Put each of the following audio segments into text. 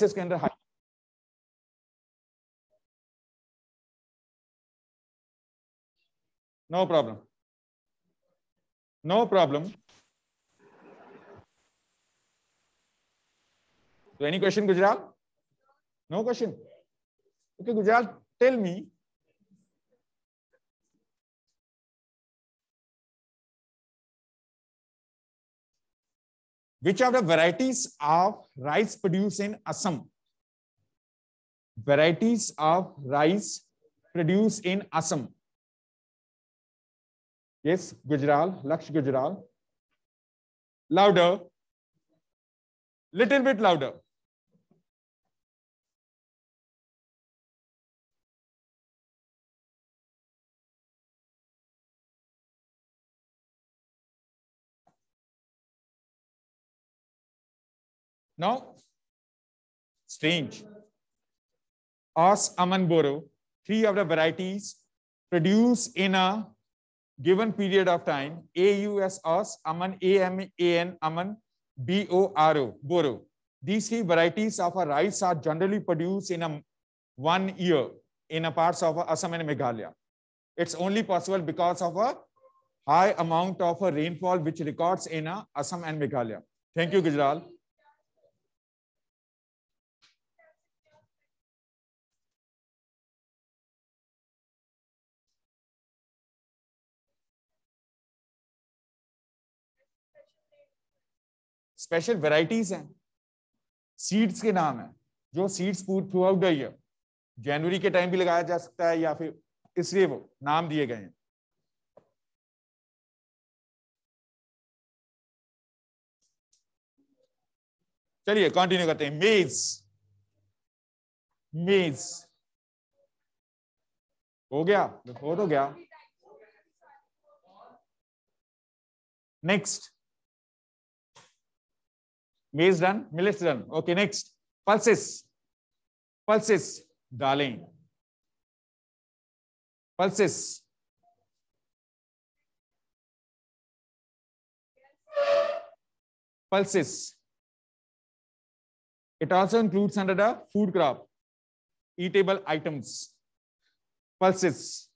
के अंदर hi no problem no problem तो any question Gujarat no question okay Gujarat tell me Which are the varieties of rice produced in Assam? Varieties of rice produced in Assam. Yes, Gujral, Laksh Gujral. Louder. Little bit louder. Now, strange. As boru. three of the varieties produced in a given period of time, AUS, aman Aman, AMAN, Aman, BORO, Boro. These three varieties of a rice are generally produced in a one year in a parts of Assam and Meghalaya. It's only possible because of a high amount of a rainfall which records in a Assam and Meghalaya. Thank you, Gujral. Special varieties हैं seeds के नाम है जो seeds throughout the year जनवरी के time भी लगाया जा सकता है या फिर इसलिए वो नाम दिए गए हैं चलिए कंटिन्यू करते हैं मेज मेज हो गया हो तो गया next Maize done, millets done. Okay, next. Pulses. Pulses, darling. Pulses. Pulses. It also includes under the food crop, eatable items, pulses.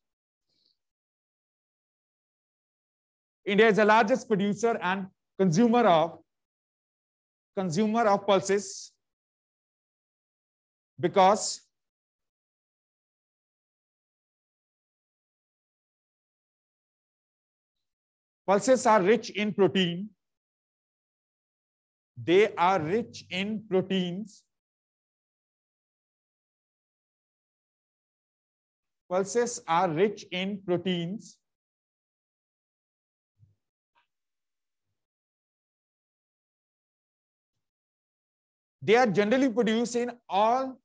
India is the largest producer and consumer of consumer of pulses because pulses are rich in protein they are rich in proteins pulses are rich in proteins They are generally produced in all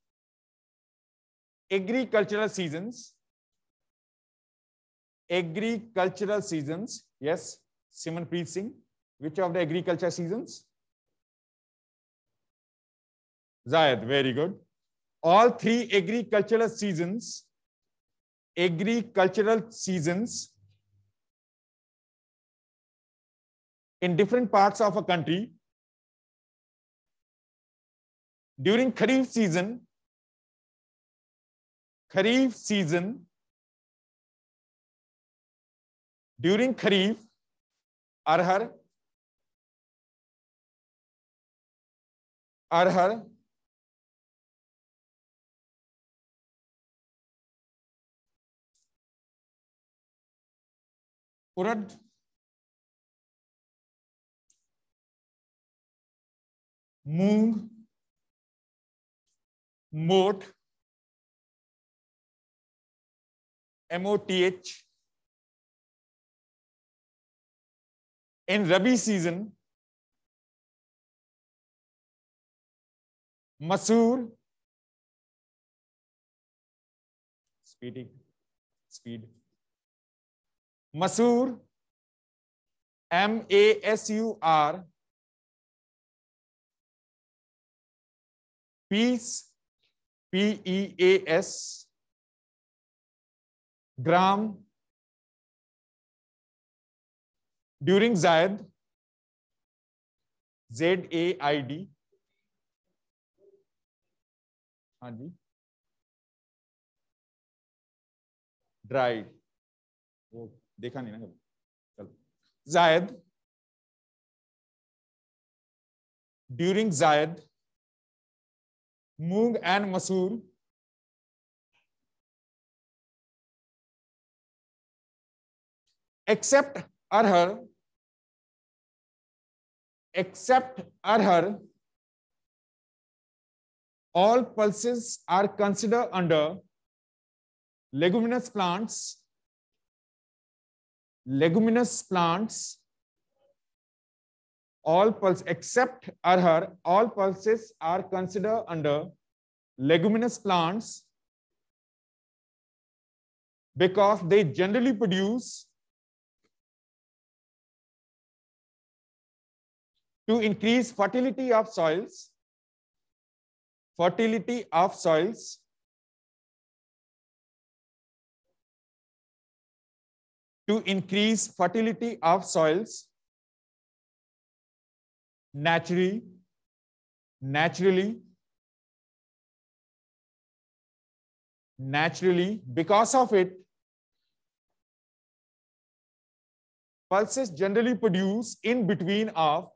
agricultural seasons. Agricultural seasons. Yes, Simanpreet Singh. Which of the agriculture seasons? Zayed, very good. All three agricultural seasons, agricultural seasons in different parts of a country during kharif season kharif season during kharif arhar arhar urad moong moth T H in rabi season masoor speeding speed masoor M A S U R peas S gram during zaid Z A I D हाँ जी dried वो देखा नहीं ना कभी चलो zaid during zaid moong and masoor except arhar except arhar all pulses are consider under leguminous plants leguminous plants all pulses except Arhar, all pulses are considered under leguminous plants because they generally produce to increase fertility of soils, fertility of soils, to increase fertility of soils naturally, naturally, naturally, because of it, pulses generally produce in between of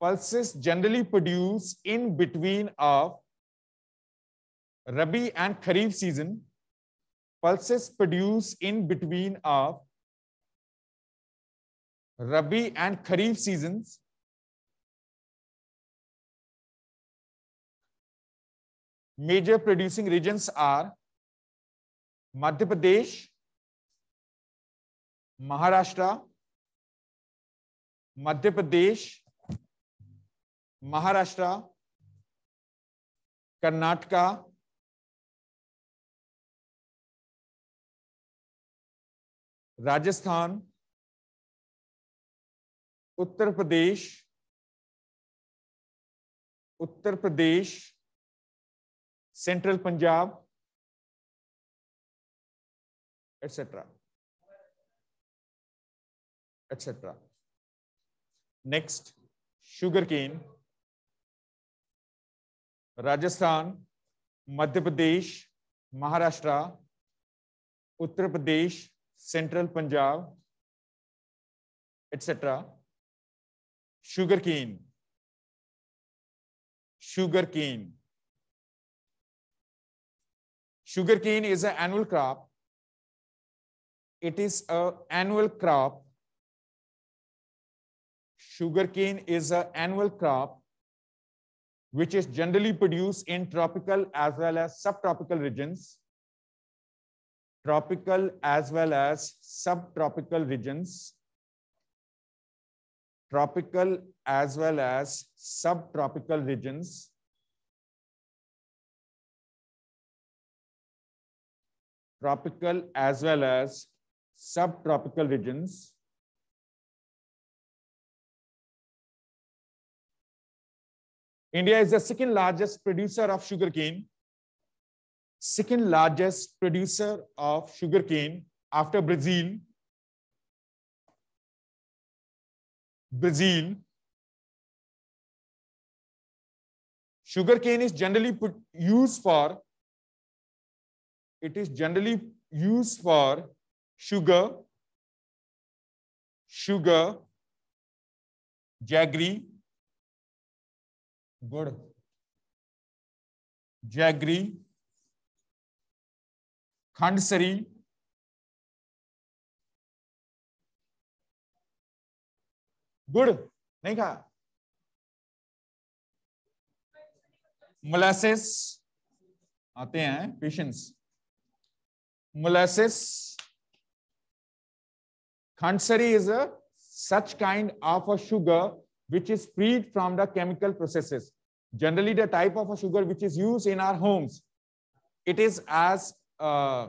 pulses generally produce in between of Rabi and Kharif season. Pulses produce in between of Rabi and Kharif seasons. Major producing regions are Madhya Pradesh, Maharashtra, Madhya Pradesh, Maharashtra, Karnataka, Rajasthan, Uttar Pradesh Uttar Pradesh central Punjab etcetera etcetera next sugar cane Rajasthan Madhya Pradesh Maharashtra Uttar Pradesh central Punjab etcetera sugar cane sugar cane sugar cane is an annual crop it is a annual crop sugar cane is an annual crop which is generally produced in tropical as well as subtropical regions tropical as well as subtropical regions tropical as well as subtropical regions tropical as well as subtropical regions India is the second largest producer of sugarcane, second largest producer of sugarcane after Brazil, Brazil, sugarcane is generally put, used for, it is generally used for sugar, sugar, jaggery, good, jaggery, khandsari. Good. नहीं खाया molasses आते हैं patients molasses eh? khansari is a such kind of a sugar which is freed from the chemical processes generally the type of a sugar which is used in our homes it is as uh,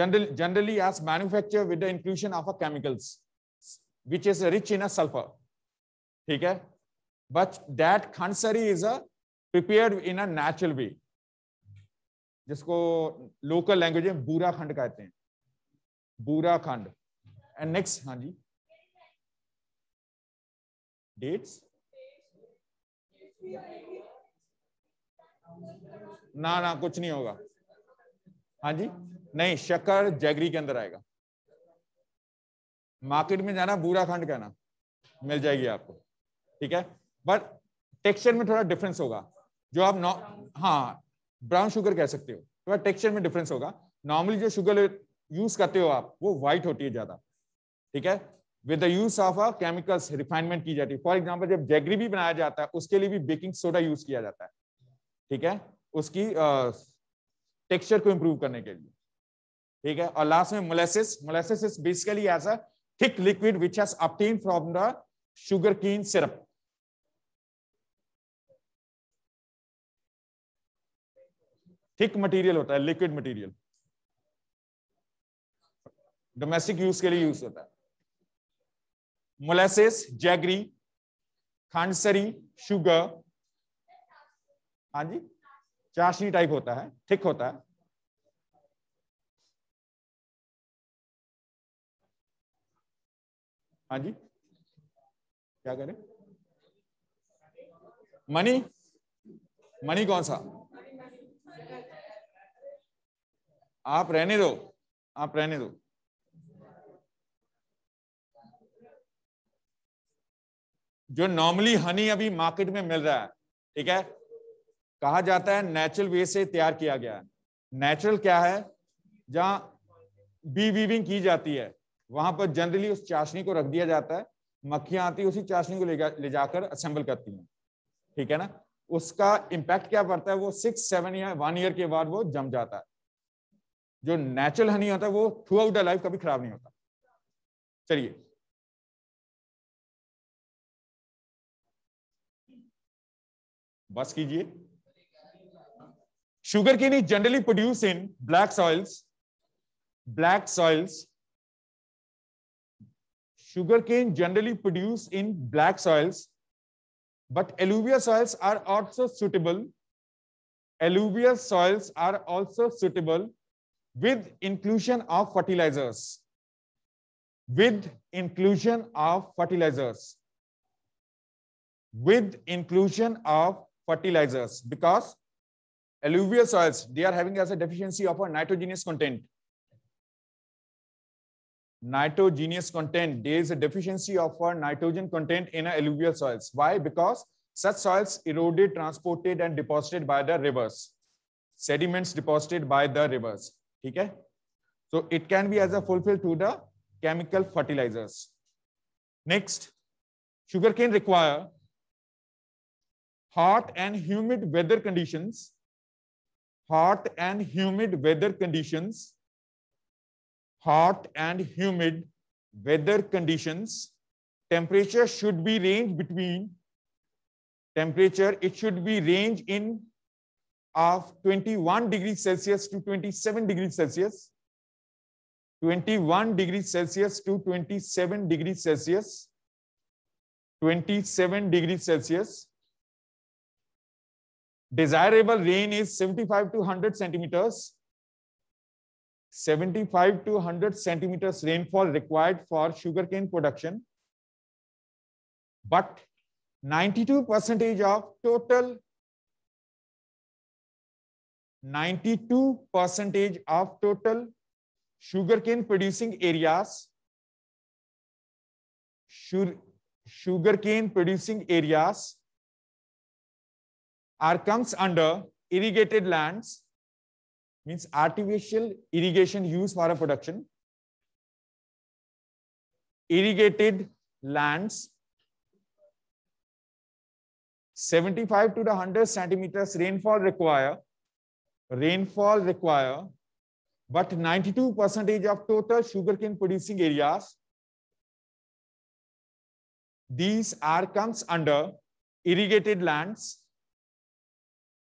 general, generally as manufactured with the inclusion of a chemicals which is rich in a sulfur ठीक है but that khandsari is a prepared in a natural way जिसको local language में बूरा खंड कहते हैं बूरा खंड एंड नेक्स्ट हाँ जी डेट्स ना ना कुछ नहीं होगा हाँ जी नहीं शक्कर जैगरी के अंदर आएगा मार्केट में जाना बूरा खंड कहना मिल जाएगी आपको ठीक है बट टेक्सचर में थोड़ा डिफरेंस होगा जो आप नॉ हाँ ब्राउन शुगर कह सकते हो थोड़ा तो टेक्सचर में डिफरेंस होगा नॉर्मली जो शुगर यूज करते हो आप वो व्हाइट होती है ज्यादा ठीक है with the use of a chemicals refinement की जाती है फॉर एग्जाम्पल जब जैगरी भी बनाया जाता है उसके लिए भी बेकिंग सोडा यूज किया जाता है ठीक है उसकी टेक्सचर uh, को इम्प्रूव करने के लिए ठीक है और लास्ट में molasses molasses is basically as a thick liquid which has obtain from the sugar cane syrup thick material होता है लिक्विड मटेरियल डोमेस्टिक यूज के लिए यूज होता है मोलेसिस जैगरी खांडसरी शुगर हाँ जी चाशनी टाइप होता है थिक होता है हाँ जी क्या करें मनी मनी कौन सा आप रहने दो आप रहने दो जो नॉर्मली हनी अभी मार्केट में मिल रहा है ठीक है कहा जाता है नेचुरल वे से तैयार किया गया है नेचुरल क्या है जहां बी वीविंग की जाती है वहां पर जनरली उस चाशनी को रख दिया जाता है मक्खियां आती है उसी चाशनी को ले, जा, ले जाकर असेंबल करती हैं ठीक है ना उसका इम्पैक्ट क्या पड़ता है वो सिक्स सेवन या वन ईयर के बाद वो जम जाता है जो नेचुरल हनी होता है वो थ्रू आउट द लाइफ कभी खराब नहीं होता चलिए बस कीजिए sugar cane is generally produce in black soils black soils sugar cane generally produce in black soils but alluvial soils are also suitable alluvial soils are also suitable with inclusion of fertilizers. With inclusion of fertilizers. With inclusion of fertilizers because alluvial soils, they are having as a deficiency of a nitrogenous content. Nitrogenous content, there is a deficiency of a nitrogen content in alluvial soils. Why? Because such soils eroded, transported and deposited by the rivers. Sediments deposited by the rivers. Okay, so it can be as a fulfill to the chemical fertilizers next sugar cane require hot and humid weather conditions hot and humid weather conditions hot and humid weather conditions temperature should be range between temperature it should be range in of 21 degrees Celsius to 27 degrees Celsius, 21 degrees Celsius to 27 degrees Celsius, 27 degrees Celsius. Desirable rain is 75 to 100 centimeters. 75 to 100 centimeters rainfall required for sugarcane production. But 92 percentage of total 92 percentage of total sugarcane producing areas sugarcane producing areas are comes under irrigated lands means artificial irrigation used for a production irrigated lands 75 to the 100 centimeters rainfall require rainfall require but 92 percentage of total sugarcane producing areas. These are comes under irrigated lands.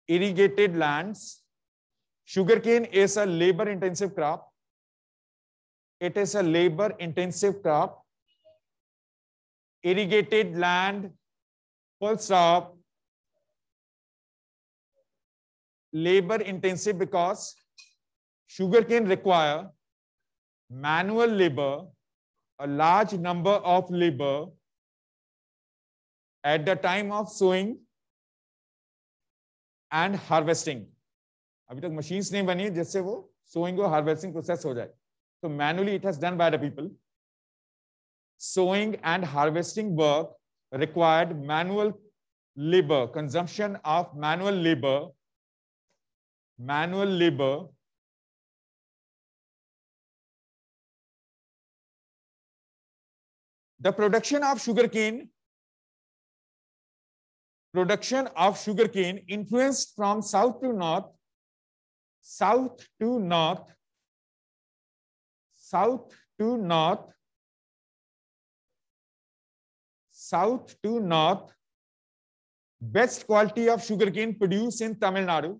Irrigated lands. Sugarcane is a labor intensive crop. It is a labor intensive crop. Irrigated land full stop labor intensive because sugarcane require manual labor, a large number of labor at the time of sowing and harvesting. अभी तक machines नहीं बनी जिससे वो sowing और harvesting process हो जाए तो manually it has done by the people. sowing and harvesting work required manual labor consumption of manual labor manual labor the production of sugarcane production of sugarcane influenced from south to north south to north south to north south to north best quality of sugarcane produced in tamil nadu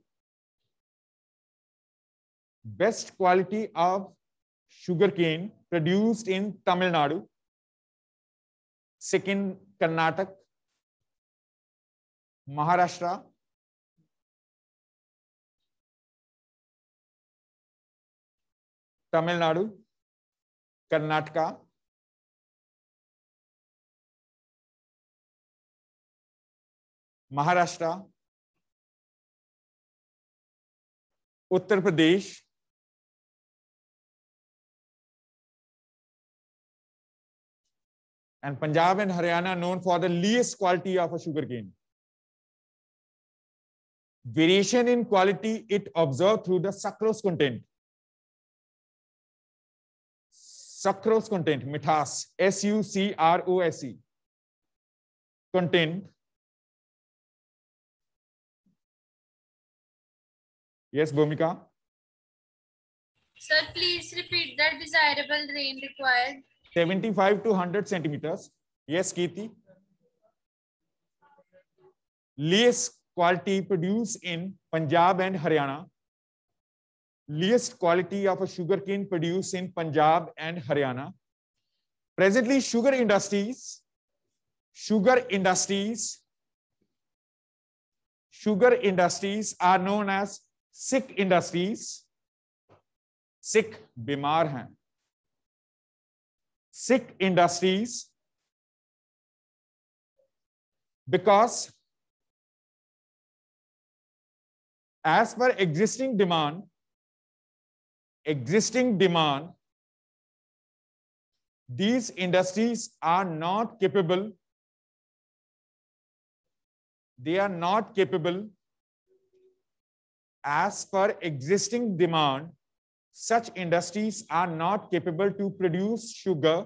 best quality of sugarcane produced in Tamil Nadu. Second, Karnataka, Maharashtra, Tamil Nadu, Karnataka, Maharashtra, Uttar Pradesh, and Punjab and Haryana known for the least quality of a sugarcane. Variation in quality it observed through the sucrose content. Sucrose content, mithas, S-U-C-R-O-S-E, content. Yes, Bhumika? Sir, please repeat that desirable rain required. Seventy five to hundred centimeter yes की least quality produce in Punjab and Haryana least quality of a sugar cane produce in Punjab and Haryana presently sugar industries sugar industries sugar industries are known as sick industries sick बीमार हैं sick industries because as per existing demand, existing demand, these industries are not capable, they are not capable as per existing demand such industries are not capable to produce sugar,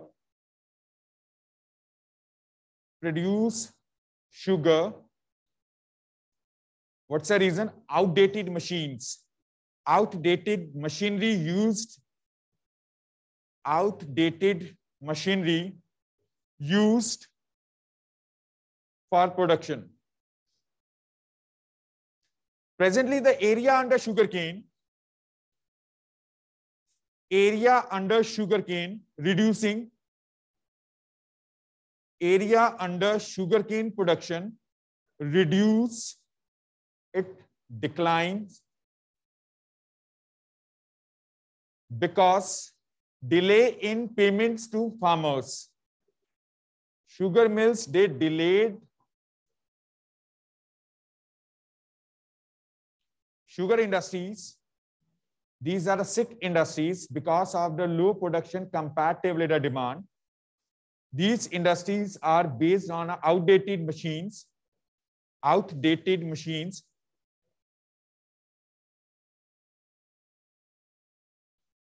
produce sugar. What's the reason? Outdated machines, outdated machinery used, outdated machinery used for production. Presently, the area under sugarcane area under sugarcane reducing area under sugarcane production reduce it declines because delay in payments to farmers sugar mills they delayed sugar industries these are the sick industries because of the low production comparatively to demand. These industries are based on outdated machines, outdated machines.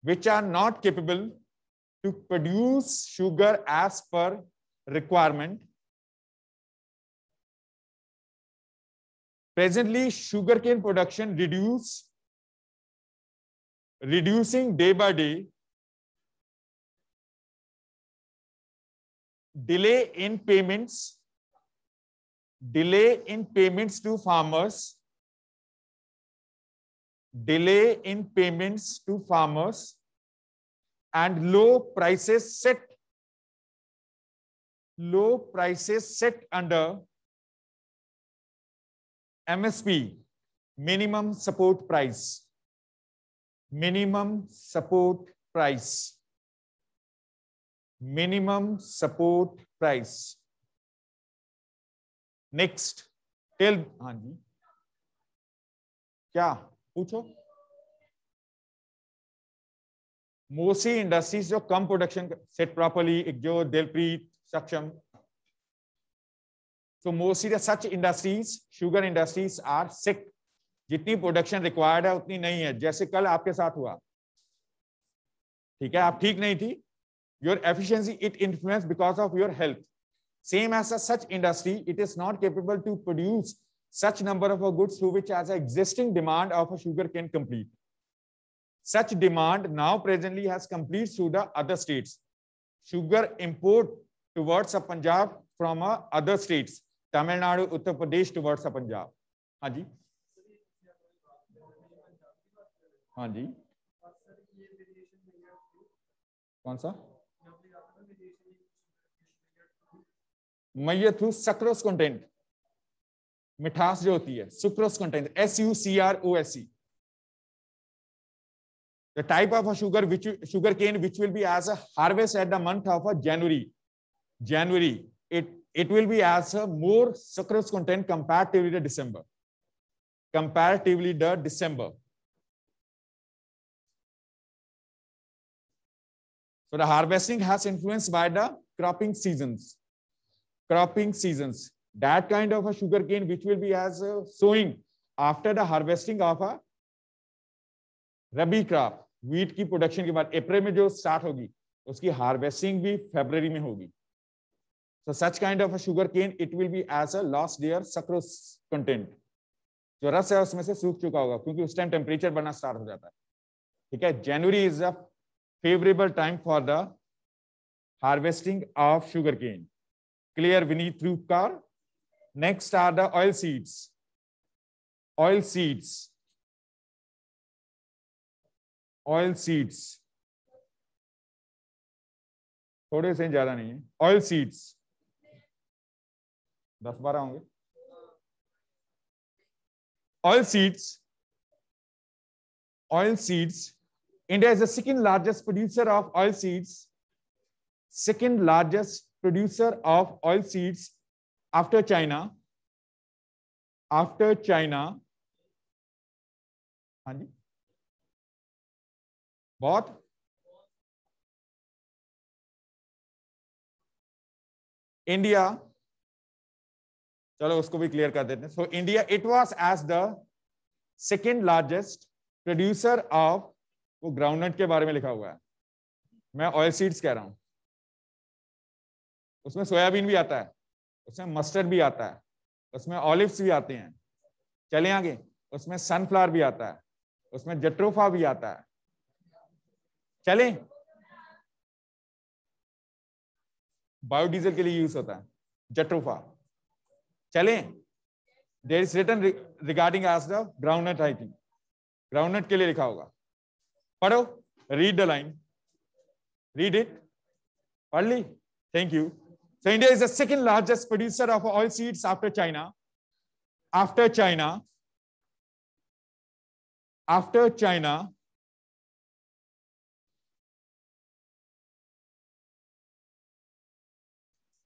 which are not capable to produce sugar as per requirement. Presently, sugarcane production reduced reducing day by day, delay in payments, delay in payments to farmers, delay in payments to farmers, and low prices set low prices set under MSP minimum support price minimum support price minimum support price next tell हाँ जी क्या पूछो mostly industries जो कम production set properly जो दिलप्रीत सक्षम so mostly the such industries sugar industries are sick जितनी production required है उतनी नहीं है जैसे कल आपके साथ हुआ ठीक है आप ठीक नहीं थी your efficiency it influence because of your health same as such industry it is not capable to produce such number of a goods through which as existing demand of अगर can complete such demand now presently has complete through the other states sugar import towards a Punjab from other states Tamil Nadu Uttar Pradesh towards a Punjab हाँ जी हाँ जी कौन सा मैय through sucrose content मिठास जो होती है sucrose content S U C R O S C the type of a which sugar cane which will be as a harvest at the month of a January January it it will be as a more sucrose content comparatively December comparatively December So the harvesting has influenced by the cropping seasons. Cropping seasons. That kind of a sugar cane which will be as sowing after the harvesting of a rabi crop wheat की production के बाद अप्रैल में जो start होगी उसकी harvesting भी फेबर में होगी so such kind of sugar cane it will be as a loss their sucrose content जो रस है उसमें से सूख चुका होगा क्योंकि उस टाइम टेम्परेचर बनना स्टार्ट हो जाता है ठीक है January is the favorable time for the harvesting of sugarcane. Clear, Vineet Rupkar. Next are the oil seeds. Oil seeds. Oil seeds. थोड़े से ज्यादा नहीं है ऑयल सीड्स दस बारह होंगे oil seeds oil seeds India is the second largest producer of oil seeds, second largest producer of oil seeds after China. After China, हाँ जी बहुत इंडिया चलो उसको भी क्लियर कर देते हैं so India it was as the second largest producer of वो groundnut के बारे में लिखा हुआ है मैं ऑयल सीड्स कह रहा हूं उसमें सोयाबीन भी आता है उसमें मस्टर्ड भी आता है उसमें ऑलिव्स भी आते हैं चले आगे उसमें सनफ्लावर भी आता है उसमें जट्रोफा भी आता है चले बायोडीजल के लिए यूज होता है जट्रोफा चले there is return regarding as the groundnut I think groundnut के लिए लिखा होगा Padav, read the line. Read it. Only. Thank you. So India is the second largest producer of oil seeds after China. After China. After China.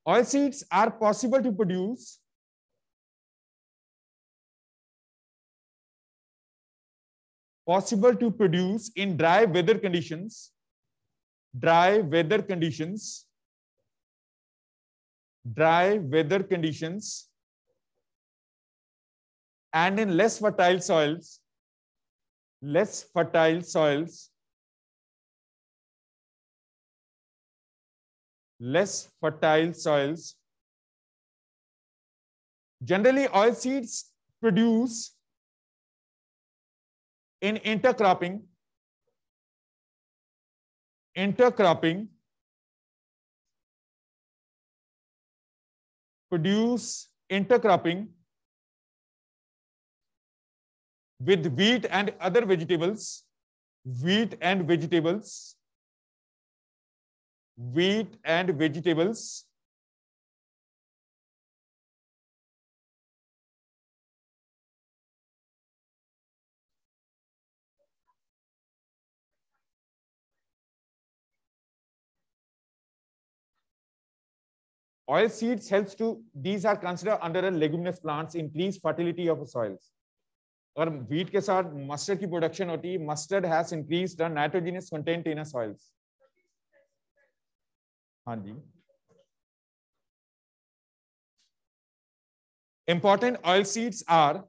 Oil seeds are possible to produce possible to produce in dry weather conditions, dry weather conditions, dry weather conditions, and in less fertile soils, less fertile soils, less fertile soils. Generally, oil seeds produce in intercropping intercropping produce intercropping with wheat and other vegetables wheat and vegetables wheat and vegetables Oil seeds helps to, these are considered under a leguminous plants, increase fertility of soils. agar wheat ke sath mustard ki production hoti mustard has increased the nitrogenous content in a soils. haan ji Important oil seeds are,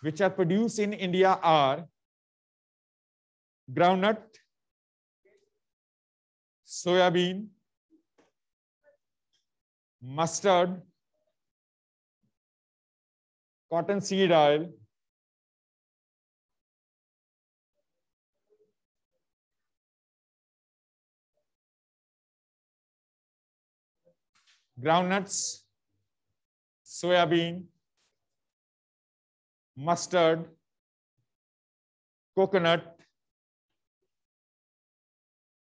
which are produced in India are groundnut, soya bean, mustard, cotton seed oil, groundnuts, bean mustard, coconut,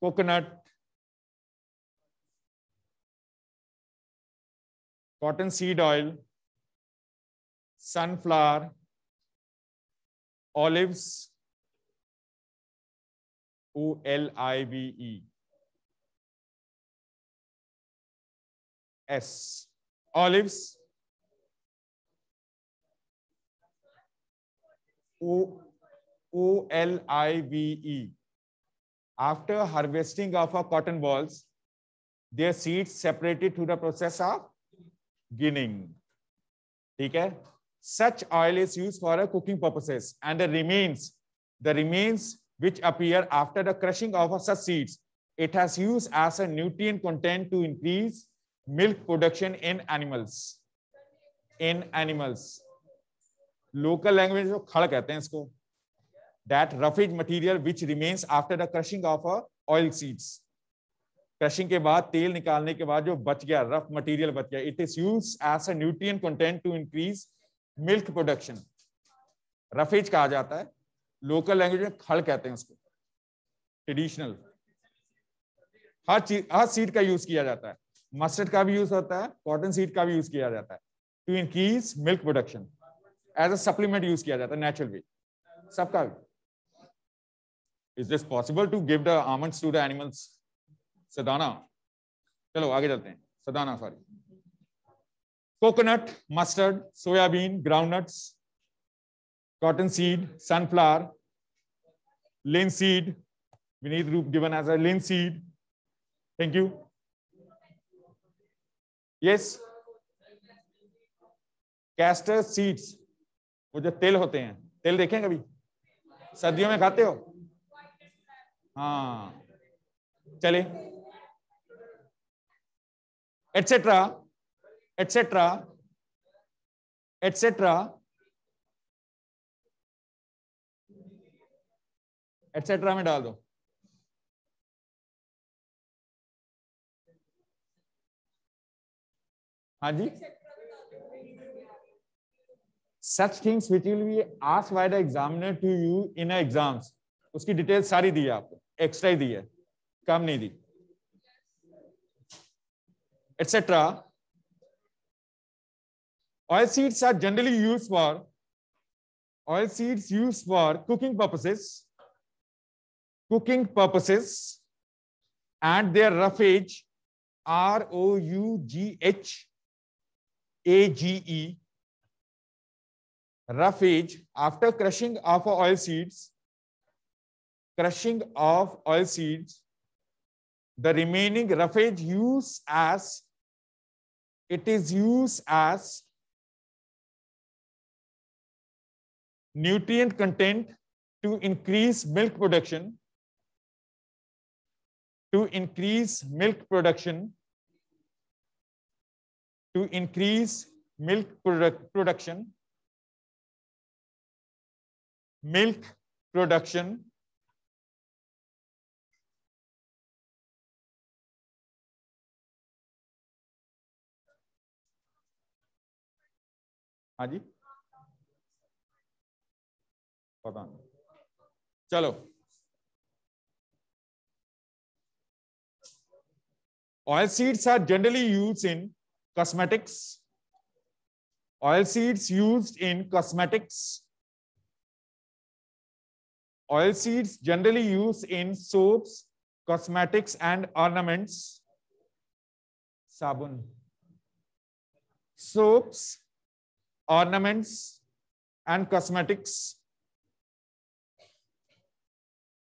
coconut, cotton seed oil, sunflower, olives, O L I V E S, olives, O O L I V E. After harvesting of a cotton balls, their seeds separated through the process of beginning okay. such oil is used for a cooking purposes and the remains the remains which appear after the crushing of such seeds it has used as a nutrient content to increase milk production in animals in animals local language of खड़ कहते that roughage material which remains after the crushing of a oil seeds crushing के बाद तेल निकालने के बाद जो बच गया रफ मटेरियल बच गया it is use as a nutrient content to increase milk production roughage कहा जाता है लोकल लैंग्वेज में खल कहते हैं उसको ट्रेडिशनल हर चीज हर सीड का यूज किया जाता है मस्टर्ड का भी यूज होता है कॉटन सीड का भी यूज किया जाता है to increase milk production as a supplement use किया जाता है नेचुरल वे सबका is this possible to give the almonds to the animals Sadhana चलो आगे चलते हैं Sadhana sorry coconut mustard soybean groundnuts cotton seed sunflower linseed Vineet Roop given as a linseed thank you yes castor seeds वो जो तेल होते हैं तेल देखें कभी सर्दियों में खाते हो हाँ चले etc एटसेट्रा एटसेट्रा एटसेट्रा में डाल दो हाँ जी such things which will be आस by the examiner to you in exams उसकी डिटेल सारी दी है आपको एक्स्ट्रा ही दी है कम नहीं दी etc. Oil seeds are generally used for oil seeds used for cooking purposes, cooking purposes, and their roughage R O U G H A G E. Roughage after crushing of oil seeds, crushing of oil seeds the remaining roughage use as it is used as nutrient content to increase milk production to increase milk production to increase milk product production milk production हाँ जी पता नहीं चलो oil seeds are generally use in cosmetics oil seeds use in cosmetics oil seeds generally use in soaps cosmetics and ornaments साबुन soaps ornaments and cosmetics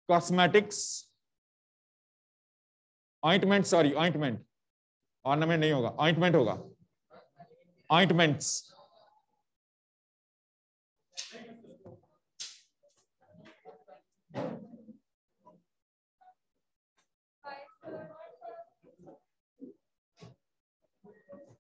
cosmetics ointment sorry ointment ornament नहीं होगा ointment होगा ointments Thank you.